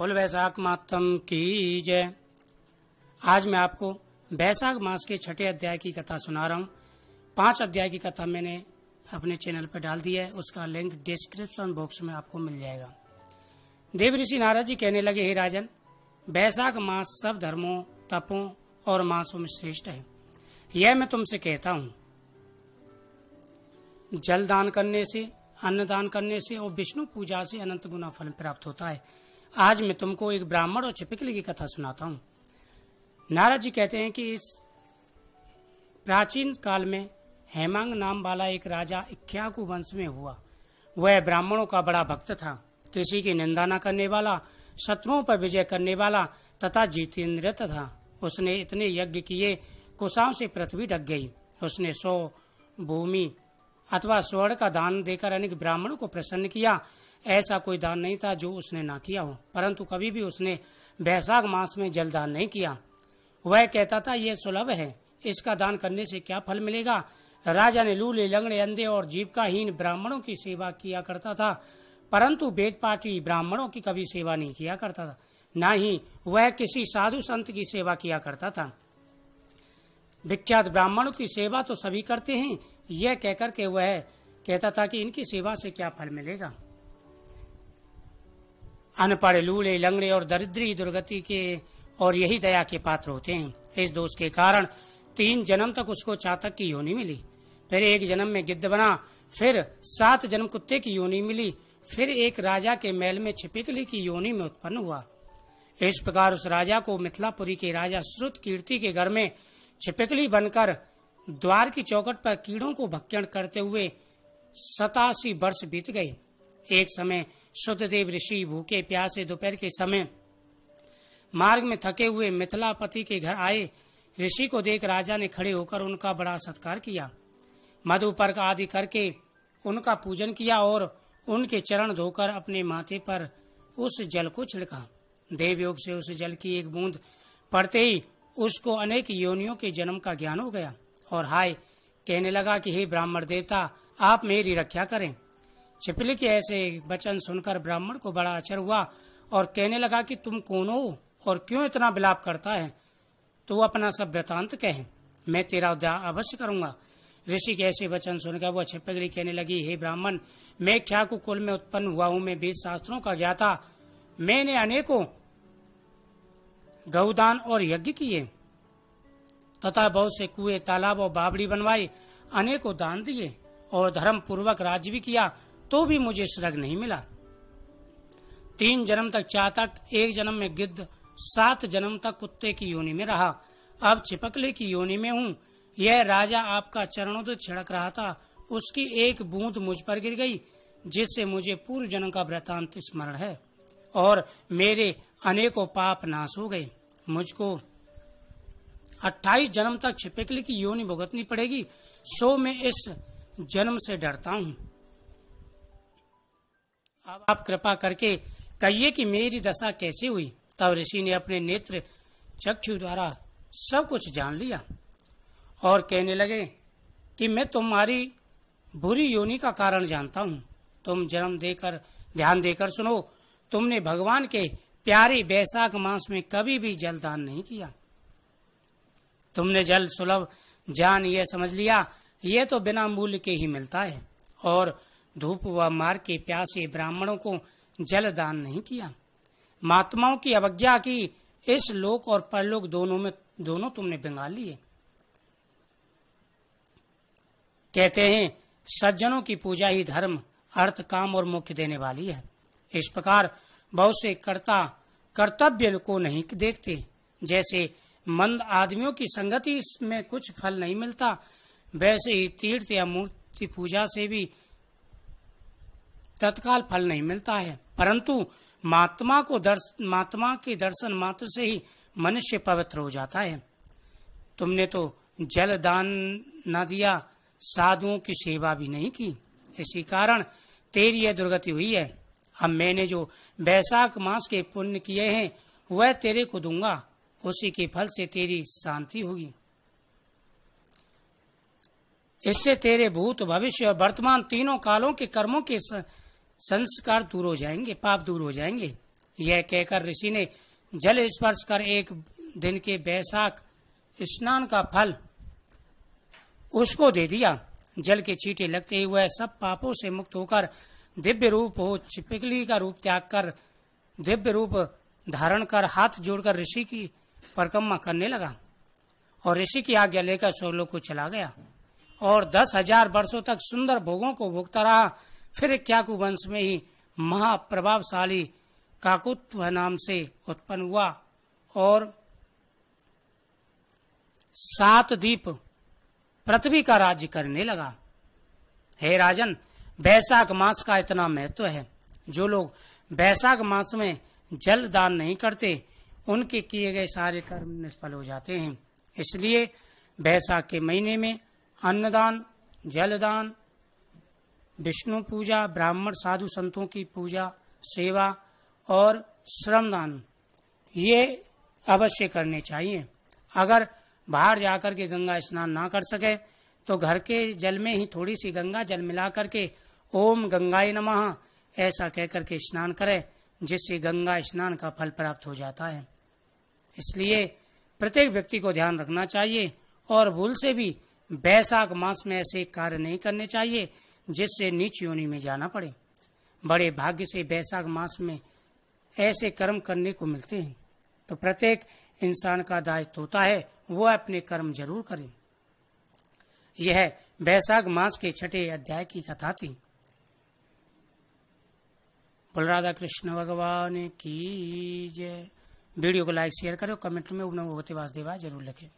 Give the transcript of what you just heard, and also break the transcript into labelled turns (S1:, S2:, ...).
S1: बोल वैशाख मातम की जय आज मैं आपको वैशाख मास के छठे अध्याय की कथा सुना रहा हूँ पांच अध्याय की कथा मैंने अपने चैनल पर डाल दी है उसका लिंक डिस्क्रिप्शन बॉक्स में आपको मिल जाएगा देव ऋषि नाराज जी कहने लगे हे राजन वैशाख मास सब धर्मों तपों और मासों में श्रेष्ठ है यह मैं तुमसे कहता हूँ जल दान करने से अन्न दान करने से और विष्णु पूजा से अनंत गुना फल प्राप्त होता है आज मैं तुमको एक ब्राह्मण और छिपिकली की कथा सुनाता हूँ नारद जी कहते हैं कि इस प्राचीन काल में हेमंग नाम वाला एक राजा इक्याकू वंश में हुआ वह ब्राह्मणों का बड़ा भक्त था किसी की निंदा न करने वाला शत्रुओं पर विजय करने वाला तथा जीतेन्द्रित था उसने इतने यज्ञ किए कुशाओं से पृथ्वी ढक गई उसने सौ भूमि अथवा स्वर्ण का दान देकर अनेक ब्राह्मणों को प्रसन्न किया ऐसा कोई दान नहीं था जो उसने ना किया हो परंतु कभी भी उसने बैसाख मास में जल दान नहीं किया वह कहता था यह सुलभ है इसका दान करने से क्या फल मिलेगा राजा ने लूले लंगड़े अंधे और जीविकाहीन ब्राह्मणों की सेवा किया करता था परंतु वेदपाठी ब्राह्मणों की कभी सेवा नहीं किया करता था न ही वह किसी साधु संत की सेवा किया करता था विख्यात ब्राह्मणों की सेवा तो सभी करते हैं यह कहकर के वह कहता था कि इनकी सेवा से क्या फल मिलेगा अनपढ़ लूले लंगड़े और दरिद्री दुर्गति के और यही दया के पात्र होते हैं इस दोष के कारण तीन जन्म तक उसको चातक की योनि मिली फिर एक जन्म में गिद्ध बना फिर सात जन्म कुत्ते की योनि मिली फिर एक राजा के महल में छिपिकली की योनि में उत्पन्न हुआ इस प्रकार उस राजा को मिथिलापुरी के राजा श्रुत कीर्ति के घर में छिपकली बनकर द्वार की चौकट पर कीड़ों को भक्षण करते हुए सतासी वर्ष बीत गए एक समय शुद्धदेव ऋषि भूखे प्यासे दोपहर के समय मार्ग में थके हुए मिथिलापति के घर आए ऋषि को देख राजा ने खड़े होकर उनका बड़ा सत्कार किया मधुपर्क आदि करके उनका पूजन किया और उनके चरण धोकर अपने माथे पर उस जल को छिड़का देवयोग से उस जल की एक बूंद पड़ते ही उसको अनेक योनियों के जन्म का ज्ञान हो गया और हाय कहने लगा कि हे ब्राह्मण देवता आप मेरी रक्षा करें छिपली के ऐसे वचन सुनकर ब्राह्मण को बड़ा आचर हुआ और कहने लगा कि तुम कौन हो और क्यों इतना विलाप करता है तो अपना सब वृतांत कहे मैं तेरा उद्या अवश्य करूंगा ऋषि के ऐसे वचन सुनकर वह छिपकली कहने लगी हे ब्राह्मण मैं ख्याकु कुल में उत्पन्न हुआ हूँ मैं वेद शास्त्रों का ज्ञाता मैंने अनेकों गौदान और यज्ञ किए तथा बहुत से कुएं तालाब और बाबड़ी बनवाई अनेकों दान दिए और धर्म पूर्वक राज्य भी किया तो भी मुझे स्वर्ग नहीं मिला तीन जन्म तक चातक एक जन्म में गिद्ध सात जन्म तक कुत्ते की योनि में रहा अब छिपकले की योनि में हूँ यह राजा आपका चरणों से छिड़क रहा था उसकी एक बूंद मुझ पर गिर गई जिससे मुझे पूर्व जन्म का वृतांत स्मरण है और मेरे अनेकों पाप नाश हो गए मुझको 28 जन्म तक छिपे के लिए योनि भुगतनी पड़ेगी सो मैं इस जन्म से डरता हूं अब आप कृपा करके कहिए कि मेरी दशा कैसे हुई तब ऋषि ने अपने नेत्र चक्षु द्वारा सब कुछ जान लिया और कहने लगे कि मैं तुम्हारी बुरी योनि का कारण जानता हूँ तुम जन्म देकर ध्यान देकर सुनो तुमने भगवान के प्यारी बैसाख मास में कभी भी जल दान नहीं किया तुमने जल सुलभ जान ये समझ लिया ये तो बिना मूल्य के ही मिलता है और धूप व मार के प्यासे ब्राह्मणों को जल दान नहीं किया महात्माओं की अवज्ञा की इस लोक और परलोक दोनों में दोनों तुमने बंगाल लिए कहते हैं सज्जनों की पूजा ही धर्म अर्थ काम और मुख्य देने वाली है इस प्रकार बहुत से कर्ता कर्तव्य को नहीं देखते जैसे मंद आदमियों की संगति में कुछ फल नहीं मिलता वैसे ही तीर्थ या मूर्ति पूजा से भी तत्काल फल नहीं मिलता है परंतु महात्मा को दर्श महात्मा के दर्शन मात्र से ही मनुष्य पवित्र हो जाता है तुमने तो जल दान न दिया साधुओं की सेवा भी नहीं की इसी कारण तेरी यह दुर्गति हुई है अब मैंने जो बैसाख मास के पुण्य किए हैं वह तेरे को दूंगा उसी के फल से तेरी शांति होगी इससे तेरे भूत भविष्य और वर्तमान तीनों कालों के कर्मों के संस्कार दूर हो जाएंगे पाप दूर हो जाएंगे यह कहकर ऋषि ने जल स्पर्श कर एक दिन के बैसाख स्नान का फल उसको दे दिया जल के चीटे लगते ही वह सब पापों से मुक्त होकर दिव्य रूप हो चिपकली का रूप त्याग कर दिव्य रूप धारण कर हाथ जोड़कर ऋषि की परिक्रमा करने लगा और ऋषि की आज्ञा लेकर सोलो को चला गया और दस हजार वर्षो तक सुंदर भोगों को भोगता रहा फिर क्या वंश में ही महाप्रभावशाली काकुत्व नाम से उत्पन्न हुआ और सात द्वीप पृथ्वी का राज्य करने लगा हे राजन बैसाख मास का इतना महत्व है जो लोग बैसाख मास में जल दान नहीं करते उनके किए गए सारे कर्म निष्फल हो जाते हैं इसलिए बैसाख के महीने में अन्नदान जलदान विष्णु पूजा ब्राह्मण साधु संतों की पूजा सेवा और श्रमदान ये अवश्य करने चाहिए अगर बाहर जाकर के गंगा स्नान ना कर सके तो घर के जल में ही थोड़ी सी गंगा जल मिला करके ओम गंगाई नमः ऐसा कहकर के स्नान करे जिससे गंगा स्नान का फल प्राप्त हो जाता है इसलिए प्रत्येक व्यक्ति को ध्यान रखना चाहिए और भूल से भी बैसाख मास में ऐसे कार्य नहीं करने चाहिए जिससे नीच योनि में जाना पड़े बड़े भाग्य से बैसाख मास में ऐसे कर्म करने को मिलते हैं तो प्रत्येक इंसान का दायित्व होता है वो अपने कर्म जरूर करें यह बैसाख मास के छठे अध्याय की कथा थी बोल राधा कृष्ण भगवान की जय वीडियो को लाइक शेयर करें कमेंट में उपनम भगवती वासदेवा जरूर लिखें